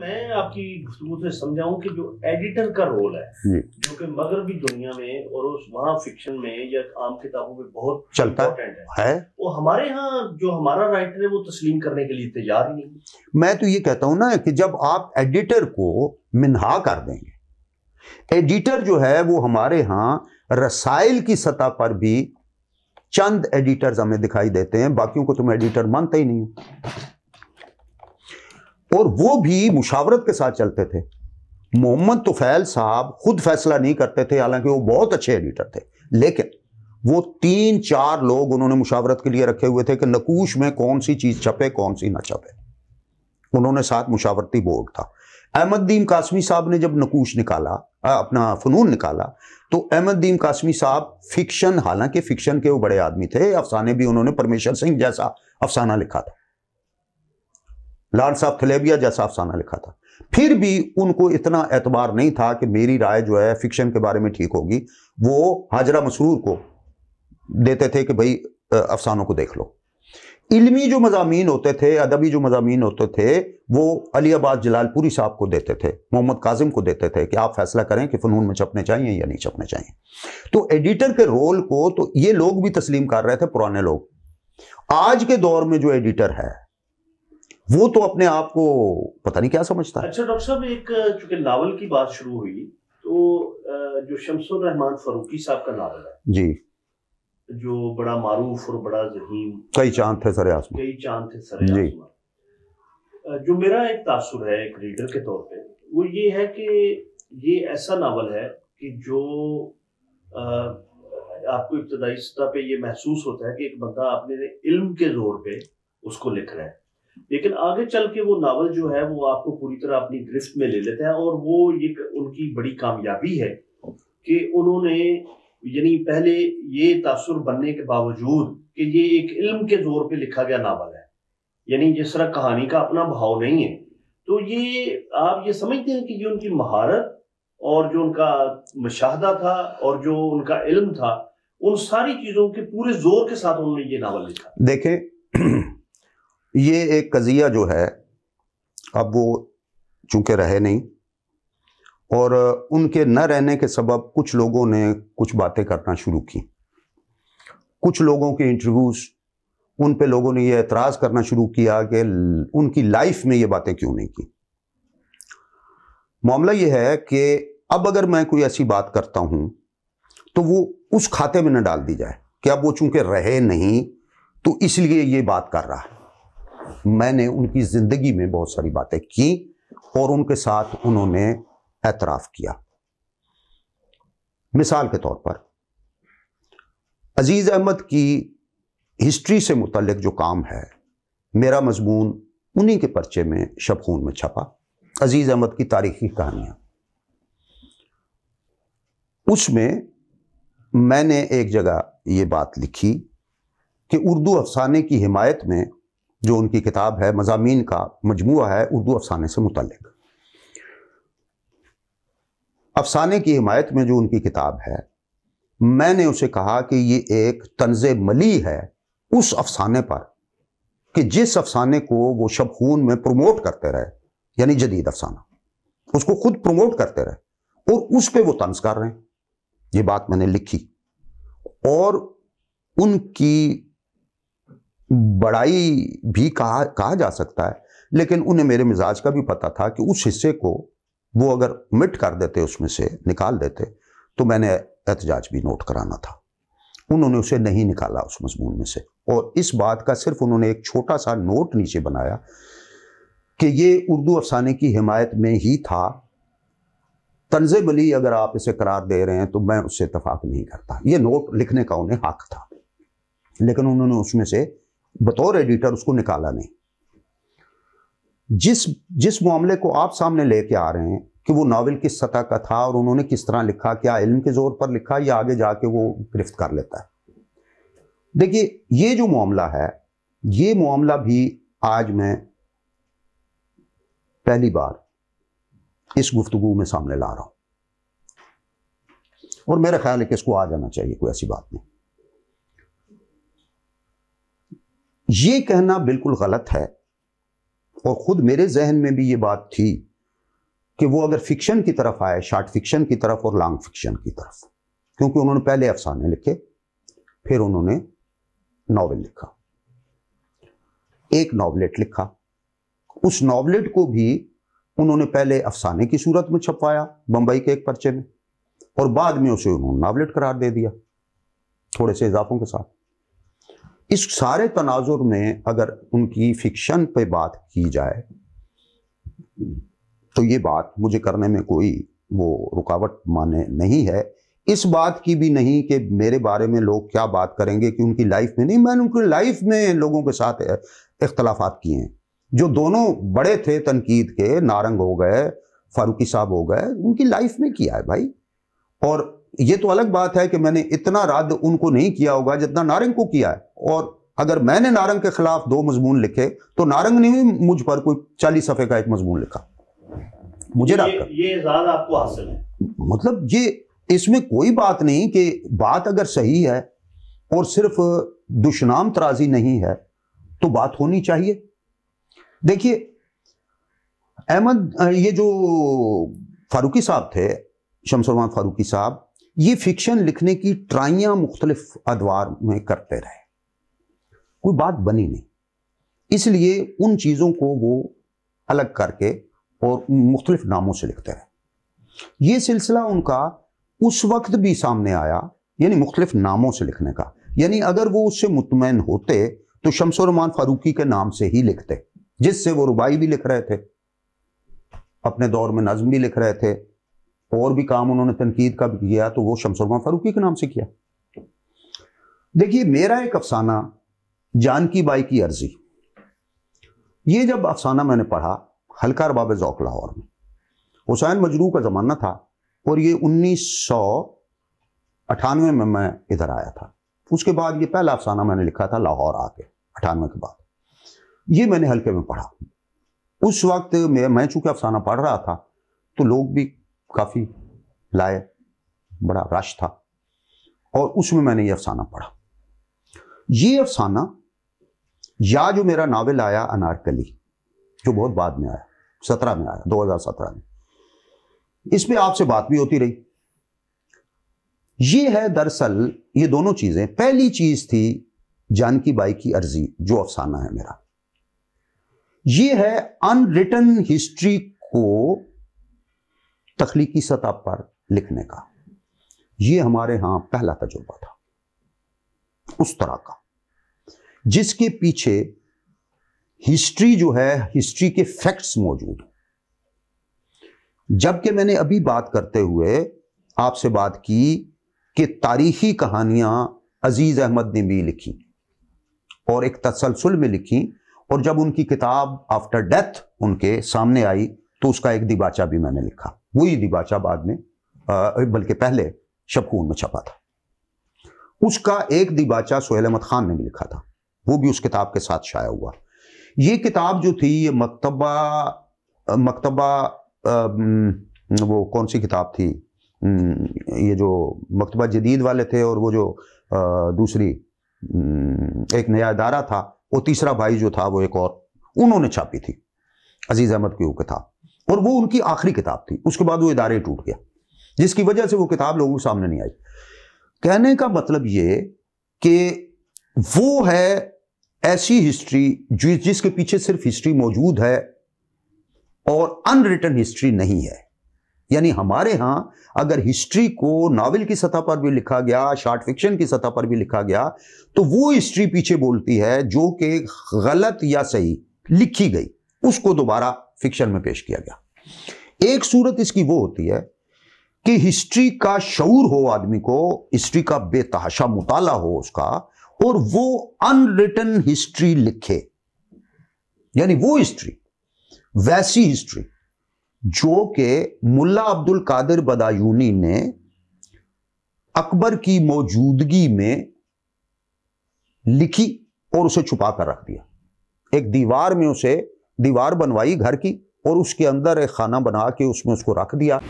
मैं आपकी गुफ्तु से समझाऊं कि जो एडिटर का रोल है जो कि मगरबी दुनिया में और उस वहाँ फिक्शन में या आम किताबों में बहुत चलता है, है वो हमारे यहाँ जो हमारा राइटर है वो तस्लीम करने के लिए तैयार ही नहीं मैं तो ये कहता हूँ ना कि जब आप एडिटर को मिनहा कर देंगे एडिटर जो है वो हमारे यहाँ रसाइल की सतह पर भी चंद एडिटर्स हमें दिखाई देते हैं बाकियों को तुम एडिटर मानते ही नहीं हो और वो भी मुशावरत के साथ चलते थे मोहम्मद तुफैल तो साहब खुद फैसला नहीं करते थे हालांकि वो बहुत अच्छे एडिटर थे लेकिन वो तीन चार लोग उन्होंने मुशावरत के लिए रखे हुए थे कि नकूश में कौन सी चीज़ छपे कौन सी ना छपे उन्होंने साथ मुशावरती बोर्ड था अहमद कासमी साहब ने जब नकूश निकाला आ, अपना फ़नून निकाला तो अहमद कासमी साहब फिक्शन हालांकि फ़िक्शन के वो बड़े आदमी थे अफसाने भी उन्होंने परमेश्वर सिंह जैसा अफसाना लिखा था लाल साहब थलेबिया जैसा अफसाना लिखा था फिर भी उनको इतना एतबार नहीं था कि मेरी राय जो है फिक्शन के बारे में ठीक होगी वो हाजरा मसरूर को देते थे कि भाई अफसानों को देख लो इल्मी जो मजामी होते थे अदबी जो मजामी होते थे वो अली आबाद जलालपुरी साहब को देते थे मोहम्मद काजिम को देते थे कि आप फैसला करें कि फ़नून में छपने चाहिए या नहीं छपने चाहिए तो एडिटर के रोल को तो ये लोग भी तस्लीम कर रहे थे पुराने लोग आज के दौर में जो एडिटर है वो तो अपने आप को पता नहीं क्या समझता है अच्छा डॉक्टर साहब एक चूंकि नावल की बात शुरू हुई तो जो शमसुर रहमान फरूकी साहब का नावल है जी जो बड़ा मारूफ और बड़ा जहीम कई चांद थे सरे आसमान कई चांद थे सरे जी जो मेरा एक तासुर है एक रीडर के तौर पे वो ये है कि ये ऐसा नावल है कि जो आ, आपको इब्तदाई सतह पे ये महसूस होता है कि एक बंदा अपने इल्म के जोर पे उसको लिख रहा है लेकिन आगे चल के वो नावल जो है वो आपको पूरी तरह अपनी ग्रिफ्ट में ले लेता है और वो ये उनकी बड़ी कामयाबी है कि उन्होंने यानी पहले ये तासुर बनने के बावजूद कि ये एक इल्म के जोर पे लिखा गया नावल है यानी जिस तरह कहानी का अपना भाव नहीं है तो ये आप ये समझते हैं कि ये उनकी महारत और जो उनका मुशाहदा था और जो उनका इल्म था उन सारी चीज़ों के पूरे जोर के साथ उन्होंने ये नावल लिखा देखें ये एक कज़िया जो है अब वो चूँकि रहे नहीं और उनके न रहने के सबब कुछ लोगों ने कुछ बातें करना शुरू की कुछ लोगों के इंटरव्यूज़ उन पे लोगों ने यह एतराज़ करना शुरू किया कि उनकी लाइफ में ये बातें क्यों नहीं की मामला यह है कि अब अगर मैं कोई ऐसी बात करता हूं तो वो उस खाते में न डाल दी जाए कि अब वो चूंकि रहे नहीं तो इसलिए ये बात कर रहा है मैंने उनकी ज़िंदगी में बहुत सारी बातें की और उनके साथ उन्होंने एतराफ़ किया मिसाल के तौर पर अजीज़ अहमद की हिस्ट्री से मुतलक जो काम है मेरा मजमून उन्हीं के पर्चे में शबखून में छपा अजीज़ अहमद की तारीखी कहानियाँ उसमें मैंने एक जगह ये बात लिखी कि उर्दू अफसाने की हिमायत में जो उनकी किताब है मजामी का मजमु है उर्दू अफसाने से मुतलक अफसाने की हिमायत में जो उनकी किताब है मैंने उसे कहा कि ये एक तंज मली है उस अफसाने पर कि जिस अफसाने को वो शबखून में प्रमोट करते रहे यानी जदीद अफसाना उसको खुद प्रमोट करते रहे और उस पर वो तंज कर रहे हैं ये बात मैंने लिखी और उनकी बड़ाई भी कहा कहा जा सकता है लेकिन उन्हें मेरे मिजाज का भी पता था कि उस हिस्से को वो अगर मिट कर देते उसमें से निकाल देते तो मैंने एहतजाज भी नोट कराना था उन्होंने उसे नहीं निकाला उस मजमून में से और इस बात का सिर्फ उन्होंने एक छोटा सा नोट नीचे बनाया कि ये उर्दू अफसाने की हिमायत में ही था तंज बली अगर आप इसे करार दे रहे हैं तो मैं उससे इतफाक नहीं करता ये नोट लिखने का उन्हें हक था लेकिन उन्होंने उसमें से बतौर एडिटर उसको निकाला नहीं जिस जिस मामले को आप सामने लेके आ रहे हैं कि वो नावल किस सतह का था और उन्होंने किस तरह लिखा क्या इल्म के जोर पर लिखा या आगे जाके वो गिरफ्त कर लेता है देखिए ये जो मामला है ये मामला भी आज मैं पहली बार इस गुफ्तु में सामने ला रहा हूं और मेरा ख्याल है कि इसको आ जाना चाहिए कोई ऐसी बात नहीं ये कहना बिल्कुल गलत है और ख़ुद मेरे जहन में भी ये बात थी कि वो अगर फिक्शन की तरफ आए शार्ट फिक्शन की तरफ और लॉन्ग फिक्शन की तरफ क्योंकि उन्होंने पहले अफसाने लिखे फिर उन्होंने नावल लिखा एक नावलेट लिखा उस नावलेट को भी उन्होंने पहले अफसाने की सूरत में छपवाया बम्बई के एक पर्चे में और बाद में उसे उन्होंने नावलेट करार दे दिया थोड़े से इजाफों के साथ इस सारे तनाजुर में अगर उनकी फिक्शन पे बात की जाए तो ये बात मुझे करने में कोई वो रुकावट माने नहीं है इस बात की भी नहीं कि मेरे बारे में लोग क्या बात करेंगे कि उनकी लाइफ में नहीं मैंने उनकी लाइफ में लोगों के साथ इख्तलाफ किए हैं जो दोनों बड़े थे तनकीद के नारंग हो गए फारूकी साहब हो गए उनकी लाइफ में किया है भाई और ये तो अलग बात है कि मैंने इतना रद्द उनको नहीं किया होगा जितना नारंग को किया है और अगर मैंने नारंग के खिलाफ दो मजमून लिखे तो नारंग ने भी मुझ पर कोई चालीस सफे का एक मजमून लिखा मुझे ये, ये आपको हासिल है मतलब ये इसमें कोई बात नहीं कि बात अगर सही है और सिर्फ दुशनाम तराजी नहीं है तो बात होनी चाहिए देखिए अहमद ये जो फारूकी साहब थे शमसरमान फारूकी साहब ये फिक्शन लिखने की ट्राइयां मुख्तलिफ अदवार में करते रहे कोई बात बनी नहीं इसलिए उन चीज़ों को वो अलग करके और मुख्तलिफ नामों से लिखते रहे ये सिलसिला उनका उस वक्त भी सामने आया यानी मुख्तलिफ नामों से लिखने का यानी अगर वो उससे मुतमैन होते तो शमसोरमान फारूकी के नाम से ही लिखते जिससे वो रुबाई भी लिख रहे थे अपने दौर में नज्म भी लिख रहे थे और भी काम उन्होंने तनकीद का भी किया तो वो शमसुरमा फारूकी के नाम से किया देखिए मेरा एक अफसाना जानकी बाई की अर्जी ये जब अफसाना मैंने पढ़ा हल्का बाबे जौक लाहौर में हुसैन मजरू का ज़माना था और ये उन्नीस सौ अठानवे में मैं इधर आया था उसके बाद ये पहला अफसाना मैंने लिखा था लाहौर आके अठानवे के बाद ये मैंने हल्के में पढ़ा उस वक्त मैं मैं चूंकि अफसाना पढ़ रहा था तो लोग भी काफ़ी लाए बड़ा रश था और उसमें मैंने ये अफसाना पढ़ा ये अफसाना या जो मेरा नावल आया अनारकली जो बहुत बाद में आया सत्रह में आया दो हजार सत्रह में इसमें आपसे बात भी होती रही ये है दरअसल ये दोनों चीज़ें पहली चीज़ थी जानकी बाई की अर्जी जो अफसाना है मेरा ये है अनरिटन हिस्ट्री को तख्लीकी सतह पर लिखने का ये हमारे यहां पहला तजुर्बा था उस तरह का जिसके पीछे हिस्ट्री जो है हिस्ट्री के फैक्ट्स मौजूद हों जबकि मैंने अभी बात करते हुए आपसे बात की कि तारीखी कहानियां अजीज अहमद ने भी लिखी और एक तसलसल में लिखी और जब उनकी किताब आफ्टर डेथ उनके सामने आई तो उसका एक दिबाचा भी मैंने लिखा वही दिबाचा बाद में बल्कि पहले शबकून में छपा था उसका एक दिबाचा सोहेल अहमद खान ने भी लिखा था वो भी उस किताब के साथ शाया हुआ ये किताब जो थी ये मकतबा मकतबा वो कौन सी किताब थी ये जो मकतबा जदीद वाले थे और वो जो दूसरी एक नया अदारा था वो तीसरा भाई जो था वो एक और उन्होंने छापी थी अजीज़ अहमद की वो किताब और वो उनकी आखिरी किताब थी उसके बाद वो इदारे टूट गया जिसकी वजह से वो किताब लोगों के सामने नहीं आई कहने का मतलब ये कि वो है ऐसी हिस्ट्री जो जिसके पीछे सिर्फ हिस्ट्री मौजूद है और अनरिटन हिस्ट्री नहीं है यानी हमारे यहां अगर हिस्ट्री को नावल की सतह पर भी लिखा गया शॉर्ट फिक्शन की सतह पर भी लिखा गया तो वो हिस्ट्री पीछे बोलती है जो कि गलत या सही लिखी गई उसको दोबारा फिक्शन में पेश किया गया एक सूरत इसकी वो होती है कि हिस्ट्री का शूर हो आदमी को हिस्ट्री का बेतहाशा मुताला हो उसका और वो अनरिटन हिस्ट्री लिखे यानी वो हिस्ट्री वैसी हिस्ट्री जो कि मुल्ला अब्दुल कादिर बदायूनी ने अकबर की मौजूदगी में लिखी और उसे छुपा कर रख दिया एक दीवार में उसे दीवार बनवाई घर की और उसके अंदर एक खाना बना के उसमें उसको रख दिया